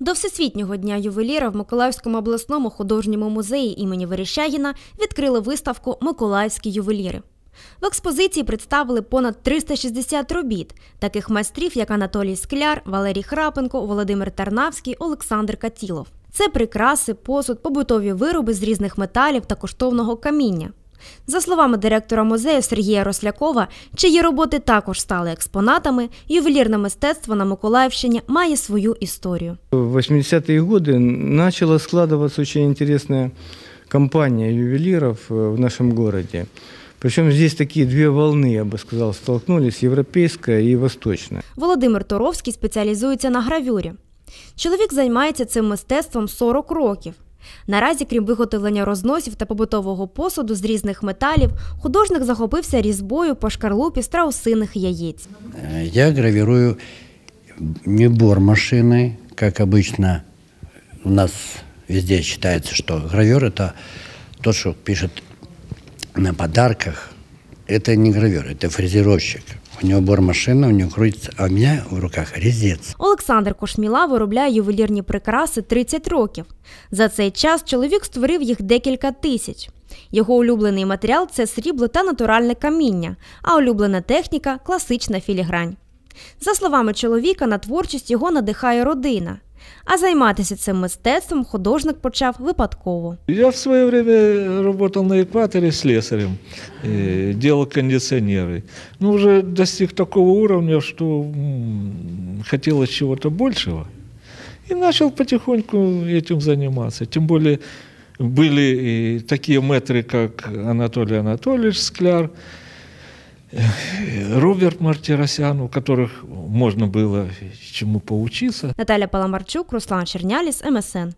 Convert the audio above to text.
До всесвітнього дня ювеліра в Миколаївському обласному художньому музеї імені Верещагіна відкрили виставку Миколаївські ювеліри. В експозиції представили понад 360 робіт, таких майстрів, як Анатолій Скляр, Валерій Храпенко, Володимир Тарнавський, Олександр Катілов. Це прикраси, посуд, побутові вироби з різних металів та коштовного каміння. За словами директора музею Сергія Рослякова, чиї роботи також стали експонатами, ювелірне мистецтво на Миколаївщині має свою історію. В 80-ті роки почала складатися дуже цікава компанія ювелірів э, в нашому місті. Причому здесь такі дві волны, я би сказав, столкнулися європейська і восточна. Володимир Торовський спеціалізується на гравюрі. Чоловік займається цим мистецтвом 40 років. Наразі, крім виготовлення розносів та побутового посуду з різних металів, художник захопився різьбою по шкарлупі страусиних яєць. Я гравірую не бор машини, як звичайно у нас везде вважається, що гравер – це те, що пише на подарках. Это не гравер, это фрезеровщик. У нього бормашина, у нього крутиться, а у мене в руках різець. Олександр Кошміла виробляє ювелірні прикраси 30 років. За цей час чоловік створив їх декілька тисяч. Його улюблений матеріал це срібло та натуральне каміння, а улюблена техніка класична філігрань. За словами чоловіка, на творчість його надихає родина. А займатися цим мистецтвом художник почав випадково. Я в своє время працював на екваторі слесарем, робив э, кондиціонери. Ну, вже достиг такого рівня, що хотілося чогось більшого. І почав потихоньку цим займатися. Тим більше были такие метры, как Анатолий Анатольевич Скляр, э, Роберт Мартиросян, у которых можно было чему поучиться. Наталья Паламарчук, Руслан Чернялис, МСН.